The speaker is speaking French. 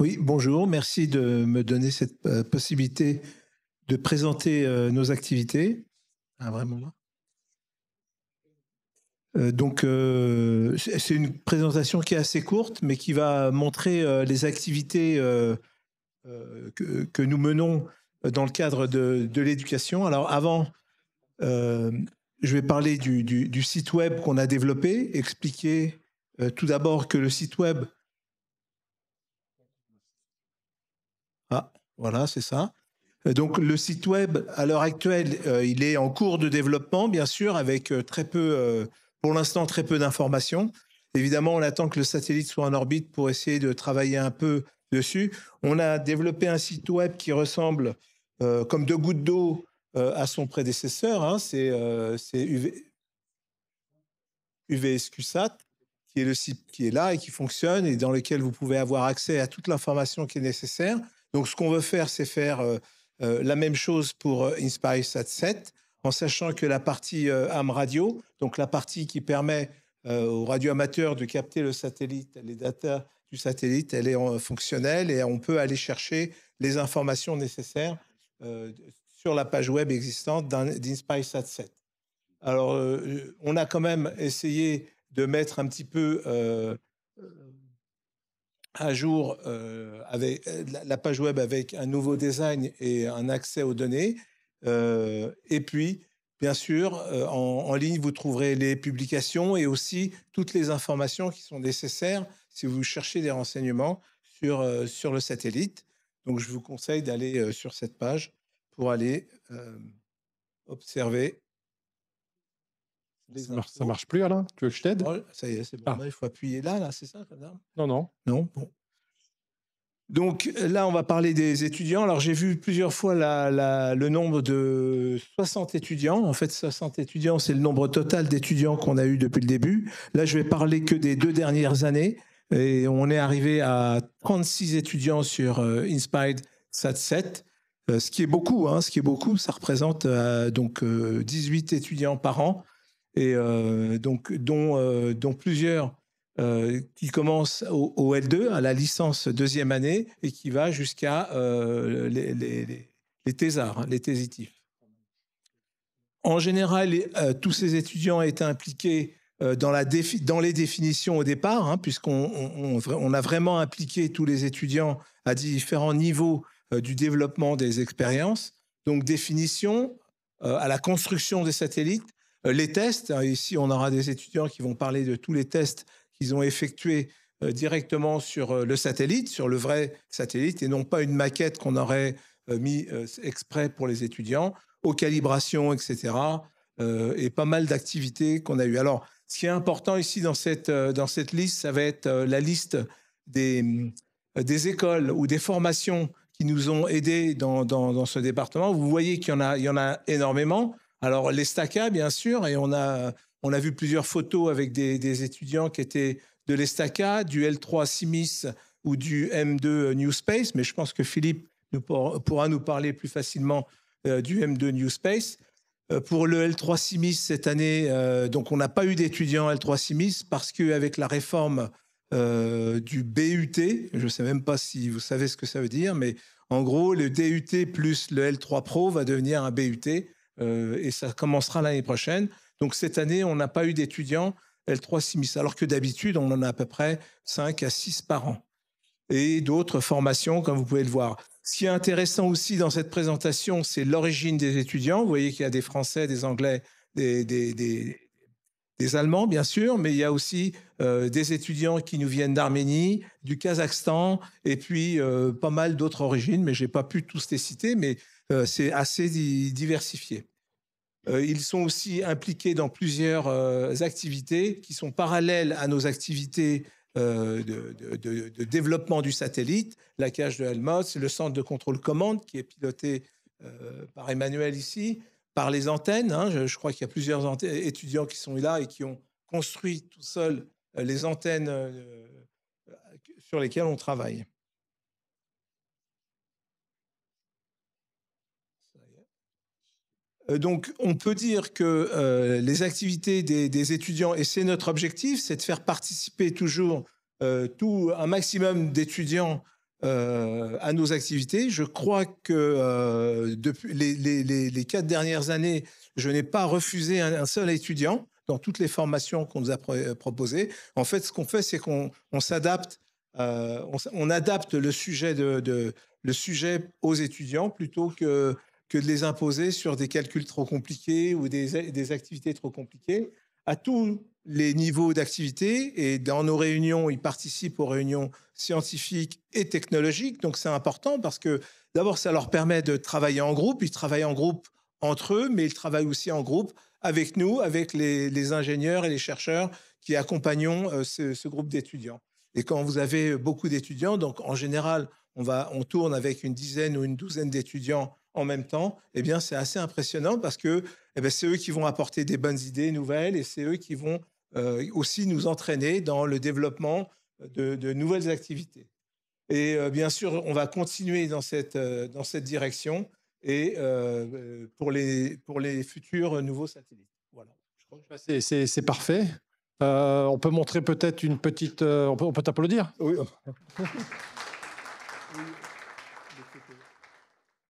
Oui, bonjour. Merci de me donner cette euh, possibilité de présenter euh, nos activités. Ah, euh, donc, c'est une présentation qui est assez courte, mais qui va montrer les activités que, nous menons dans le cadre de, l'éducation. Alors, avant, je vais parler du site web qu'on a développé, expliquer tout d'abord que le site web Voilà, c'est ça. Euh, donc le site web, à l'heure actuelle, euh, il est en cours de développement, bien sûr, avec euh, très peu, pour l'instant, très peu d'informations. Évidemment, on attend que le satellite soit en orbite pour essayer de travailler un peu dessus. On a développé un site web qui ressemble comme deux gouttes d'eau à son prédécesseur. Hein. c'est UV... UVSQSat, qui est le site qui est là et qui fonctionne et dans lequel vous pouvez avoir accès à toute l'information qui est nécessaire. Donc, ce qu'on veut faire, c'est faire euh, euh, la même chose pour euh, InspireSat 7, en sachant que la partie AM radio, donc la partie qui permet aux radioamateurs de capter le satellite, les data du satellite, elle est fonctionnelle et on peut aller chercher les informations nécessaires sur la page web existante d'InspireSat 7. Alors, on a quand même essayé de mettre un petit peu un jour euh, avec euh, la, page web avec un nouveau design et un accès aux données. Euh, et puis, bien sûr, en, ligne, vous trouverez les publications et aussi toutes les informations qui sont nécessaires si vous cherchez des renseignements sur le satellite. Donc, je vous conseille d'aller sur cette page pour aller observer ça marche, marche plus, Alain Tu veux que je t'aide Ça c'est bon. Ah. il faut appuyer là, c'est ça Non, non. Non, Donc là, on va parler des étudiants. Alors j'ai vu plusieurs fois le nombre de 60 étudiants. En fait, 60 étudiants, c'est le nombre total d'étudiants qu'on a eu depuis le début. Là, je vais parler que des deux dernières années. Et on est arrivé à 36 étudiants sur euh, Inspired SAT 7, euh, ce qui est beaucoup. Hein, ce qui est beaucoup, ça représente euh, donc 18 étudiants par an et euh, donc dont, euh, plusieurs euh, qui commencent au, L2, à hein, la licence deuxième année, et qui va jusqu'à les, les, les thésards, hein, les thésitifs. En général, tous ces étudiants étaient impliqués dans, les définitions au départ, hein, puisqu'on a vraiment impliqué tous les étudiants à différents niveaux du développement des expériences. Donc définition, à la construction des satellites, euh, les tests. Hein, ici, on aura des étudiants qui vont parler de tous les tests qu'ils ont effectués euh, directement sur euh, le satellite, sur le vrai satellite, et non pas une maquette qu'on aurait mis exprès pour les étudiants, aux calibrations, etc. et pas mal d'activités qu'on a eues. Alors, ce qui est important ici dans cette, liste, ça va être la liste des, écoles ou des formations qui nous ont aidés dans, ce département. Vous voyez qu'il y, y en a énormément. Alors l'Estaca, bien sûr, et on a, vu plusieurs photos avec des, étudiants qui étaient de l'Estaca, du L3 Simis ou du M2 New Space, mais je pense que Philippe pourra nous parler plus facilement euh, du M2 New Space. Euh, pour le L3 Simis cette année, euh, donc on n'a pas eu d'étudiants L3 Simis parce qu'avec la réforme du BUT, je ne sais même pas si vous savez ce que ça veut dire, mais en gros, le DUT plus le L3 Pro va devenir un BUT. Euh, et ça commencera l'année prochaine. Donc cette année, on n'a pas eu d'étudiants L3 alors que d'habitude, on en a à peu près 5 à 6 par an. Et d'autres formations, comme vous pouvez le voir. Ce qui est intéressant aussi dans cette présentation, c'est l'origine des étudiants. Vous voyez qu'il y a des Français, des Anglais, des, Allemands, bien sûr, mais il y a aussi euh, des étudiants qui nous viennent d'Arménie, du Kazakhstan, et puis euh, pas mal d'autres origines, mais je n'ai pas pu tous les citer. Mais euh, c'est assez diversifié. Euh, ils sont aussi impliqués dans plusieurs euh, activités qui sont parallèles à nos activités de, développement du satellite, la cage de Helmholtz, le centre de contrôle commande qui est piloté par Emmanuel ici, par les antennes. Hein. je, crois qu'il y a plusieurs étudiants qui sont là et qui ont construit tout seuls les antennes sur lesquelles on travaille. Euh, donc, on peut dire que euh, les activités des, étudiants, et c'est notre objectif, c'est de faire participer toujours euh, tout un maximum d'étudiants à nos activités. Je crois que depuis les, quatre dernières années, je n'ai pas refusé un, seul étudiant dans toutes les formations qu'on nous a proposées. En fait, ce qu'on fait, c'est qu'on s'adapte, on, adapte le sujet de, le sujet aux étudiants plutôt que que de les imposer sur des calculs trop compliqués ou des, activités trop compliquées. À tous les niveaux d'activité et dans nos réunions, ils participent aux réunions scientifiques et technologiques. Donc c'est important parce que d'abord, ça leur permet de travailler en groupe. Ils travaillent en groupe entre eux, mais ils travaillent aussi en groupe avec nous, avec les, ingénieurs et les chercheurs qui accompagnons euh, ce, ce, groupe d'étudiants. Et quand vous avez beaucoup d'étudiants, donc en général, on, va, on tourne avec une dizaine ou une douzaine d'étudiants en même temps, eh bien, c'est assez impressionnant parce que eh c'est eux qui vont apporter des bonnes idées nouvelles et c'est eux qui vont euh, aussi nous entraîner dans le développement de, nouvelles activités. Et euh, bien sûr, on va continuer dans cette, euh, dans cette direction et pour, les, pour les futurs nouveaux satellites. Voilà. Bah, c'est parfait. on peut montrer peut-être une petite. on peut t'applaudir Oui.